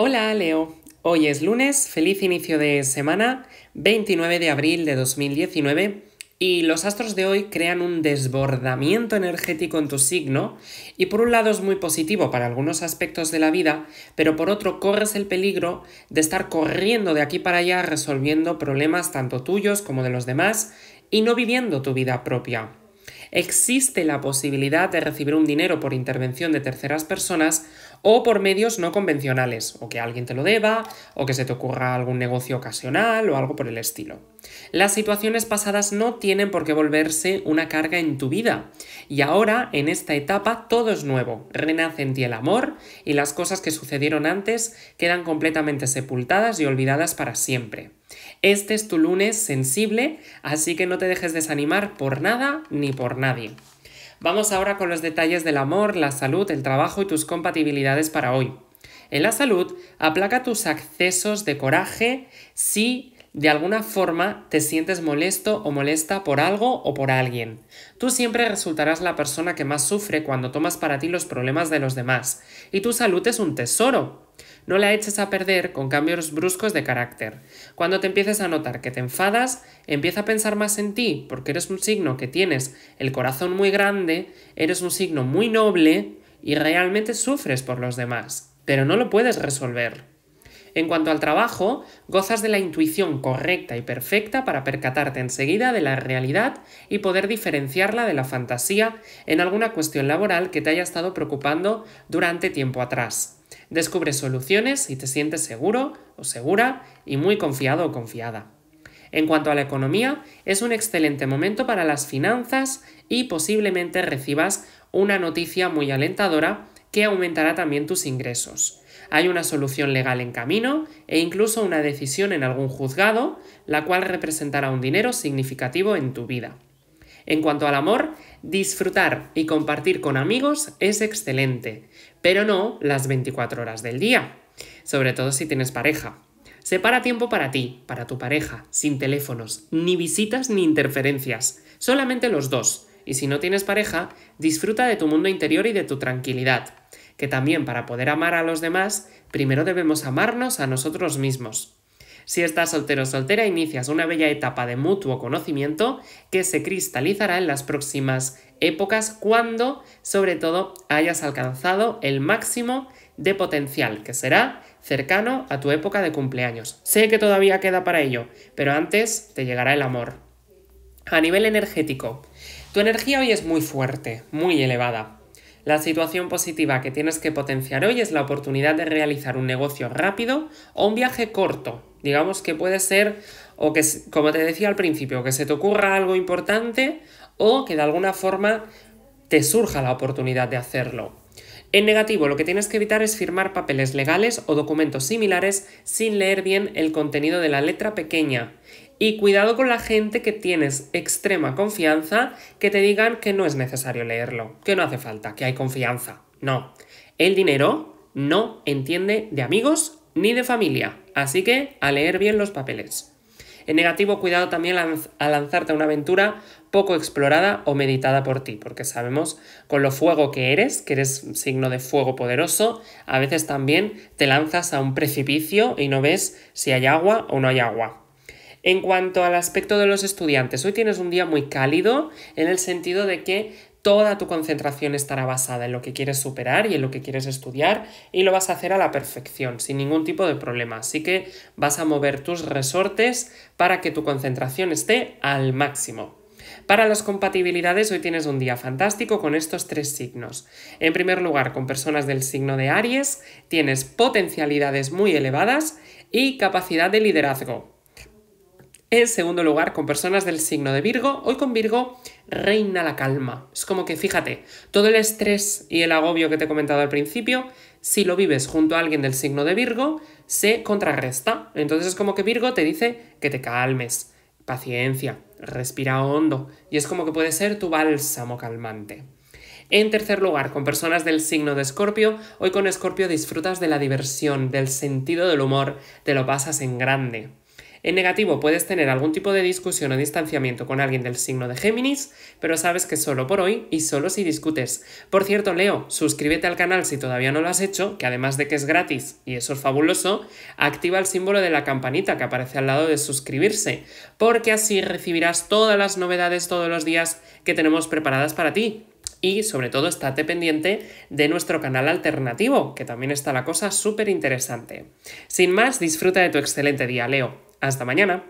Hola Leo, hoy es lunes, feliz inicio de semana, 29 de abril de 2019 y los astros de hoy crean un desbordamiento energético en tu signo y por un lado es muy positivo para algunos aspectos de la vida, pero por otro corres el peligro de estar corriendo de aquí para allá resolviendo problemas tanto tuyos como de los demás y no viviendo tu vida propia existe la posibilidad de recibir un dinero por intervención de terceras personas o por medios no convencionales, o que alguien te lo deba, o que se te ocurra algún negocio ocasional o algo por el estilo. Las situaciones pasadas no tienen por qué volverse una carga en tu vida, y ahora, en esta etapa, todo es nuevo, renace en ti el amor y las cosas que sucedieron antes quedan completamente sepultadas y olvidadas para siempre. Este es tu lunes sensible, así que no te dejes desanimar por nada ni por nadie. Vamos ahora con los detalles del amor, la salud, el trabajo y tus compatibilidades para hoy. En la salud, aplaca tus accesos de coraje si de alguna forma te sientes molesto o molesta por algo o por alguien. Tú siempre resultarás la persona que más sufre cuando tomas para ti los problemas de los demás, y tu salud es un tesoro. No la eches a perder con cambios bruscos de carácter. Cuando te empieces a notar que te enfadas, empieza a pensar más en ti, porque eres un signo que tienes el corazón muy grande, eres un signo muy noble y realmente sufres por los demás, pero no lo puedes resolver. En cuanto al trabajo, gozas de la intuición correcta y perfecta para percatarte enseguida de la realidad y poder diferenciarla de la fantasía en alguna cuestión laboral que te haya estado preocupando durante tiempo atrás. Descubres soluciones y te sientes seguro o segura y muy confiado o confiada. En cuanto a la economía, es un excelente momento para las finanzas y posiblemente recibas una noticia muy alentadora que aumentará también tus ingresos. Hay una solución legal en camino e incluso una decisión en algún juzgado, la cual representará un dinero significativo en tu vida. En cuanto al amor, disfrutar y compartir con amigos es excelente, pero no las 24 horas del día, sobre todo si tienes pareja. Separa tiempo para ti, para tu pareja, sin teléfonos, ni visitas ni interferencias, solamente los dos. Y si no tienes pareja, disfruta de tu mundo interior y de tu tranquilidad, que también para poder amar a los demás, primero debemos amarnos a nosotros mismos. Si estás soltero o soltera, inicias una bella etapa de mutuo conocimiento que se cristalizará en las próximas épocas cuando, sobre todo, hayas alcanzado el máximo de potencial, que será cercano a tu época de cumpleaños. Sé que todavía queda para ello, pero antes te llegará el amor. A nivel energético, tu energía hoy es muy fuerte, muy elevada. La situación positiva que tienes que potenciar hoy es la oportunidad de realizar un negocio rápido o un viaje corto Digamos que puede ser, o que, como te decía al principio, que se te ocurra algo importante o que de alguna forma te surja la oportunidad de hacerlo. En negativo, lo que tienes que evitar es firmar papeles legales o documentos similares sin leer bien el contenido de la letra pequeña. Y cuidado con la gente que tienes extrema confianza que te digan que no es necesario leerlo, que no hace falta, que hay confianza. No, el dinero no entiende de amigos ni de familia. Así que a leer bien los papeles. En negativo, cuidado también a lanzarte a una aventura poco explorada o meditada por ti, porque sabemos con lo fuego que eres, que eres signo de fuego poderoso, a veces también te lanzas a un precipicio y no ves si hay agua o no hay agua. En cuanto al aspecto de los estudiantes, hoy tienes un día muy cálido en el sentido de que toda tu concentración estará basada en lo que quieres superar y en lo que quieres estudiar y lo vas a hacer a la perfección, sin ningún tipo de problema. Así que vas a mover tus resortes para que tu concentración esté al máximo. Para las compatibilidades, hoy tienes un día fantástico con estos tres signos. En primer lugar, con personas del signo de Aries, tienes potencialidades muy elevadas y capacidad de liderazgo. En segundo lugar, con personas del signo de Virgo, hoy con Virgo reina la calma. Es como que fíjate, todo el estrés y el agobio que te he comentado al principio, si lo vives junto a alguien del signo de Virgo, se contrarresta. Entonces es como que Virgo te dice que te calmes, paciencia, respira hondo, y es como que puede ser tu bálsamo calmante. En tercer lugar, con personas del signo de Escorpio, hoy con Escorpio disfrutas de la diversión, del sentido del humor, te lo pasas en grande. En negativo puedes tener algún tipo de discusión o distanciamiento con alguien del signo de Géminis, pero sabes que solo por hoy y solo si discutes. Por cierto, Leo, suscríbete al canal si todavía no lo has hecho, que además de que es gratis y eso es fabuloso, activa el símbolo de la campanita que aparece al lado de suscribirse, porque así recibirás todas las novedades todos los días que tenemos preparadas para ti. Y sobre todo estate pendiente de nuestro canal alternativo, que también está la cosa súper interesante. Sin más, disfruta de tu excelente día, Leo. Hasta mañana.